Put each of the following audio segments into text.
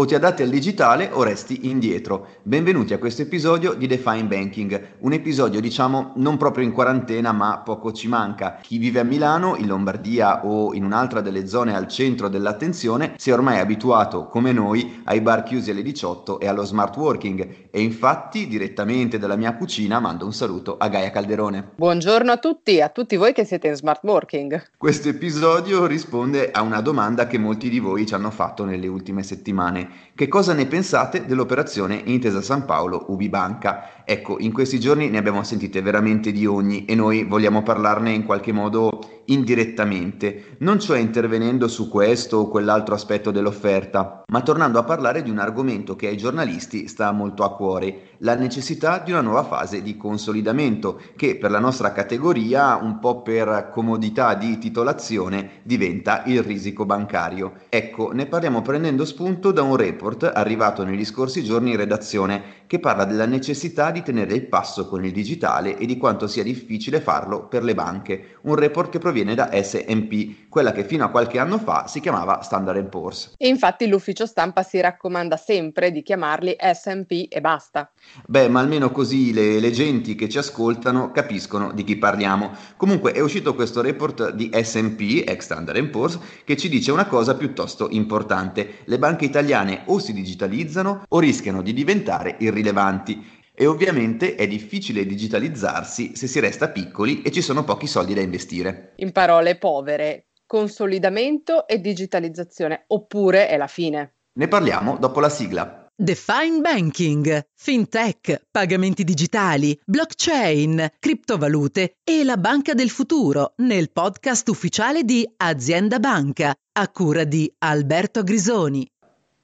O ti adatti al digitale o resti indietro. Benvenuti a questo episodio di Define Banking, un episodio diciamo non proprio in quarantena ma poco ci manca. Chi vive a Milano, in Lombardia o in un'altra delle zone al centro dell'attenzione si è ormai abituato, come noi, ai bar chiusi alle 18 e allo smart working e infatti direttamente dalla mia cucina mando un saluto a Gaia Calderone. Buongiorno a tutti, a tutti voi che siete in smart working. Questo episodio risponde a una domanda che molti di voi ci hanno fatto nelle ultime settimane che cosa ne pensate dell'operazione Intesa San Paolo Ubibanca? Ecco, in questi giorni ne abbiamo sentite veramente di ogni e noi vogliamo parlarne in qualche modo indirettamente, non cioè intervenendo su questo o quell'altro aspetto dell'offerta, ma tornando a parlare di un argomento che ai giornalisti sta molto a cuore, la necessità di una nuova fase di consolidamento che per la nostra categoria, un po' per comodità di titolazione, diventa il risico bancario. Ecco, ne parliamo prendendo spunto da un report arrivato negli scorsi giorni in redazione che parla della necessità di tenere il passo con il digitale e di quanto sia difficile farlo per le banche, un report che proviene viene da S&P, quella che fino a qualche anno fa si chiamava Standard Poor's. E infatti l'ufficio stampa si raccomanda sempre di chiamarli S&P e basta. Beh, ma almeno così le, le genti che ci ascoltano capiscono di chi parliamo. Comunque è uscito questo report di S&P, ex Standard Poor's, che ci dice una cosa piuttosto importante. Le banche italiane o si digitalizzano o rischiano di diventare irrilevanti e ovviamente è difficile digitalizzarsi se si resta piccoli e ci sono pochi soldi da investire. In parole povere, consolidamento e digitalizzazione, oppure è la fine. Ne parliamo dopo la sigla. Define Banking, FinTech, pagamenti digitali, blockchain, criptovalute e la banca del futuro nel podcast ufficiale di Azienda Banca a cura di Alberto Grisoni.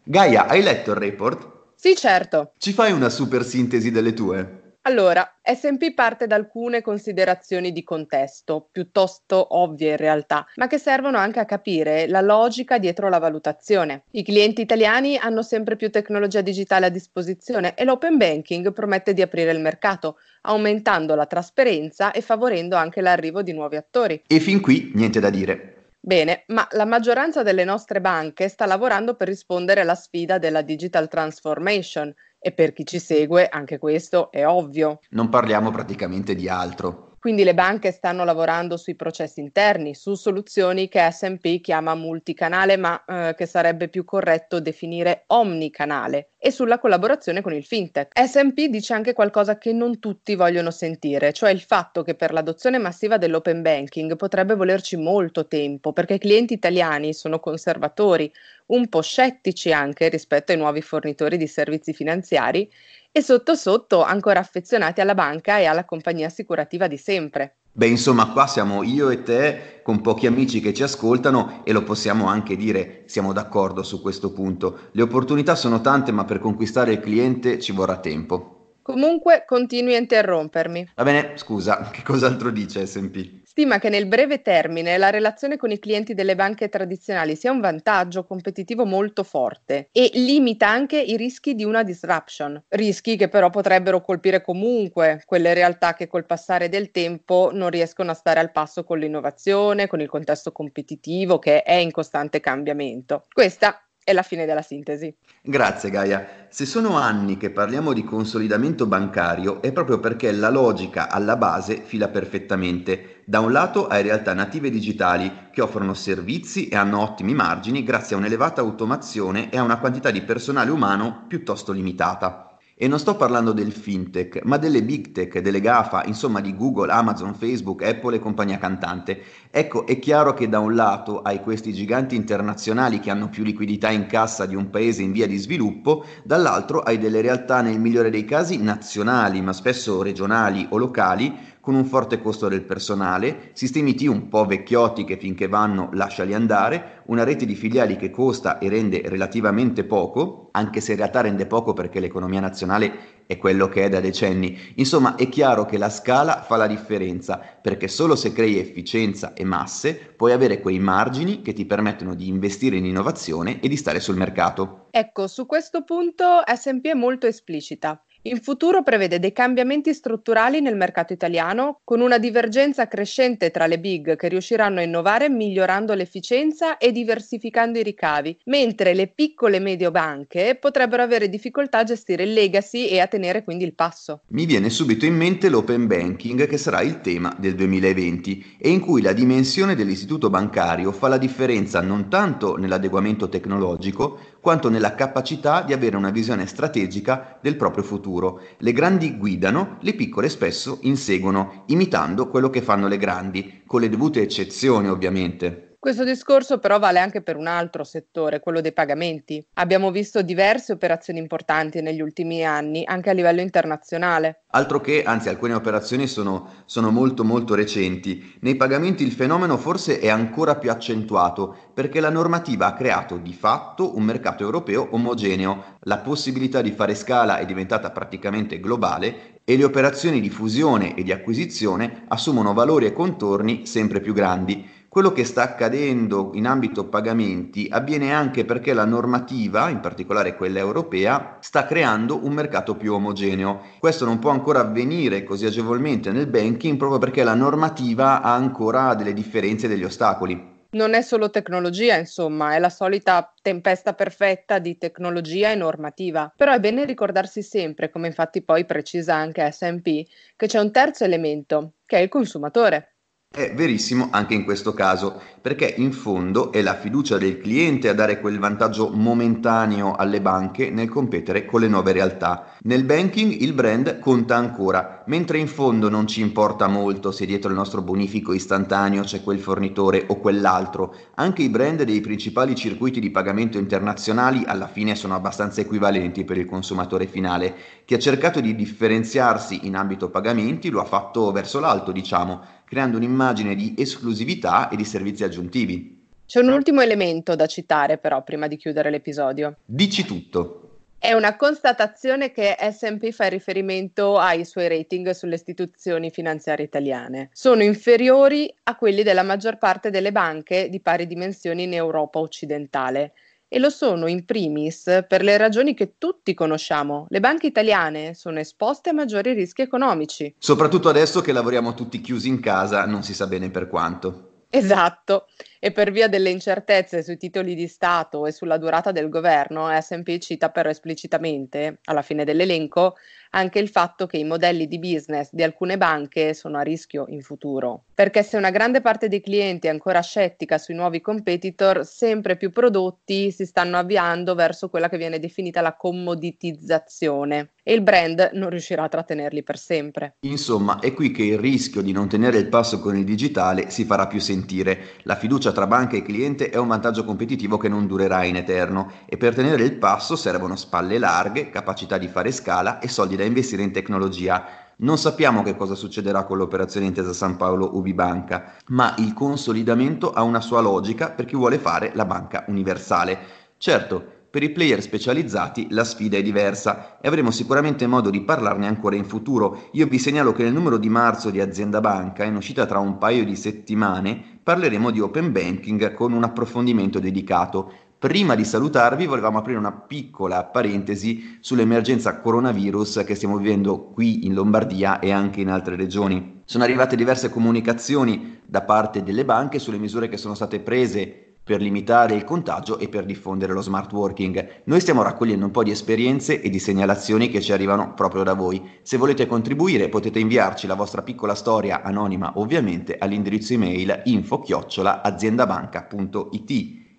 Gaia, hai letto il report? Sì, certo. Ci fai una super sintesi delle tue? Allora, SMP parte da alcune considerazioni di contesto, piuttosto ovvie in realtà, ma che servono anche a capire la logica dietro la valutazione. I clienti italiani hanno sempre più tecnologia digitale a disposizione e l'open banking promette di aprire il mercato, aumentando la trasparenza e favorendo anche l'arrivo di nuovi attori. E fin qui niente da dire. Bene, ma la maggioranza delle nostre banche sta lavorando per rispondere alla sfida della digital transformation e per chi ci segue anche questo è ovvio. Non parliamo praticamente di altro. Quindi le banche stanno lavorando sui processi interni, su soluzioni che SP chiama multicanale, ma eh, che sarebbe più corretto definire omnicanale, e sulla collaborazione con il fintech. SP dice anche qualcosa che non tutti vogliono sentire, cioè il fatto che per l'adozione massiva dell'open banking potrebbe volerci molto tempo, perché i clienti italiani sono conservatori, un po' scettici anche rispetto ai nuovi fornitori di servizi finanziari e sotto sotto ancora affezionati alla banca e alla compagnia assicurativa di sempre. Beh, insomma, qua siamo io e te con pochi amici che ci ascoltano e lo possiamo anche dire, siamo d'accordo su questo punto. Le opportunità sono tante, ma per conquistare il cliente ci vorrà tempo. Comunque continui a interrompermi. Va bene, scusa, che cos'altro dice SMP? stima che nel breve termine la relazione con i clienti delle banche tradizionali sia un vantaggio competitivo molto forte e limita anche i rischi di una disruption, rischi che però potrebbero colpire comunque quelle realtà che col passare del tempo non riescono a stare al passo con l'innovazione, con il contesto competitivo che è in costante cambiamento. Questa è la fine della sintesi. Grazie Gaia. Se sono anni che parliamo di consolidamento bancario è proprio perché la logica alla base fila perfettamente da un lato hai realtà native digitali che offrono servizi e hanno ottimi margini grazie a un'elevata automazione e a una quantità di personale umano piuttosto limitata. E non sto parlando del fintech, ma delle big tech, delle GAFA, insomma di Google, Amazon, Facebook, Apple e compagnia cantante. Ecco, è chiaro che da un lato hai questi giganti internazionali che hanno più liquidità in cassa di un paese in via di sviluppo, dall'altro hai delle realtà nel migliore dei casi nazionali, ma spesso regionali o locali, con un forte costo del personale, sistemi T un po' vecchiotti che finché vanno lasciali andare, una rete di filiali che costa e rende relativamente poco, anche se in realtà rende poco perché l'economia nazionale è quello che è da decenni. Insomma, è chiaro che la scala fa la differenza, perché solo se crei efficienza e masse puoi avere quei margini che ti permettono di investire in innovazione e di stare sul mercato. Ecco, su questo punto SP è molto esplicita. In futuro prevede dei cambiamenti strutturali nel mercato italiano, con una divergenza crescente tra le big che riusciranno a innovare migliorando l'efficienza e diversificando i ricavi, mentre le piccole e medie banche potrebbero avere difficoltà a gestire il legacy e a tenere quindi il passo. Mi viene subito in mente l'open banking che sarà il tema del 2020 e in cui la dimensione dell'istituto bancario fa la differenza non tanto nell'adeguamento tecnologico, quanto nella capacità di avere una visione strategica del proprio futuro. Le grandi guidano, le piccole spesso inseguono, imitando quello che fanno le grandi, con le dovute eccezioni ovviamente. Questo discorso però vale anche per un altro settore, quello dei pagamenti. Abbiamo visto diverse operazioni importanti negli ultimi anni, anche a livello internazionale. Altro che, anzi alcune operazioni sono, sono molto molto recenti. Nei pagamenti il fenomeno forse è ancora più accentuato perché la normativa ha creato di fatto un mercato europeo omogeneo. La possibilità di fare scala è diventata praticamente globale e le operazioni di fusione e di acquisizione assumono valori e contorni sempre più grandi. Quello che sta accadendo in ambito pagamenti avviene anche perché la normativa, in particolare quella europea, sta creando un mercato più omogeneo. Questo non può ancora avvenire così agevolmente nel banking proprio perché la normativa ha ancora delle differenze e degli ostacoli. Non è solo tecnologia, insomma, è la solita tempesta perfetta di tecnologia e normativa. Però è bene ricordarsi sempre, come infatti poi precisa anche SP, che c'è un terzo elemento, che è il consumatore. È verissimo anche in questo caso, perché in fondo è la fiducia del cliente a dare quel vantaggio momentaneo alle banche nel competere con le nuove realtà. Nel banking il brand conta ancora, mentre in fondo non ci importa molto se dietro il nostro bonifico istantaneo c'è quel fornitore o quell'altro, anche i brand dei principali circuiti di pagamento internazionali alla fine sono abbastanza equivalenti per il consumatore finale, che ha cercato di differenziarsi in ambito pagamenti, lo ha fatto verso l'alto diciamo, creando un'immagine di esclusività e di servizi aggiuntivi. C'è un ultimo elemento da citare però prima di chiudere l'episodio. Dici tutto. È una constatazione che SP fa riferimento ai suoi rating sulle istituzioni finanziarie italiane. Sono inferiori a quelli della maggior parte delle banche di pari dimensioni in Europa occidentale e lo sono in primis per le ragioni che tutti conosciamo. Le banche italiane sono esposte a maggiori rischi economici. Soprattutto adesso che lavoriamo tutti chiusi in casa, non si sa bene per quanto. Esatto e per via delle incertezze sui titoli di Stato e sulla durata del governo, SP cita però esplicitamente, alla fine dell'elenco, anche il fatto che i modelli di business di alcune banche sono a rischio in futuro. Perché se una grande parte dei clienti è ancora scettica sui nuovi competitor, sempre più prodotti si stanno avviando verso quella che viene definita la commoditizzazione e il brand non riuscirà a trattenerli per sempre. Insomma, è qui che il rischio di non tenere il passo con il digitale si farà più sentire. La fiducia tra banca e cliente è un vantaggio competitivo che non durerà in eterno e per tenere il passo servono spalle larghe, capacità di fare scala e soldi da investire in tecnologia. Non sappiamo che cosa succederà con l'operazione intesa San Paolo Ubibanca, ma il consolidamento ha una sua logica per chi vuole fare la banca universale. Certo, per i player specializzati la sfida è diversa e avremo sicuramente modo di parlarne ancora in futuro. Io vi segnalo che nel numero di marzo di Azienda Banca, in uscita tra un paio di settimane, parleremo di open banking con un approfondimento dedicato. Prima di salutarvi volevamo aprire una piccola parentesi sull'emergenza coronavirus che stiamo vivendo qui in Lombardia e anche in altre regioni. Sono arrivate diverse comunicazioni da parte delle banche sulle misure che sono state prese per limitare il contagio e per diffondere lo smart working. Noi stiamo raccogliendo un po' di esperienze e di segnalazioni che ci arrivano proprio da voi. Se volete contribuire potete inviarci la vostra piccola storia anonima ovviamente all'indirizzo email info-aziendabanca.it.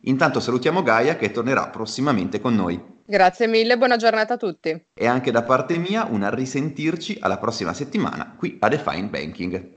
Intanto salutiamo Gaia che tornerà prossimamente con noi. Grazie mille, buona giornata a tutti. E anche da parte mia una risentirci alla prossima settimana qui a Define Banking.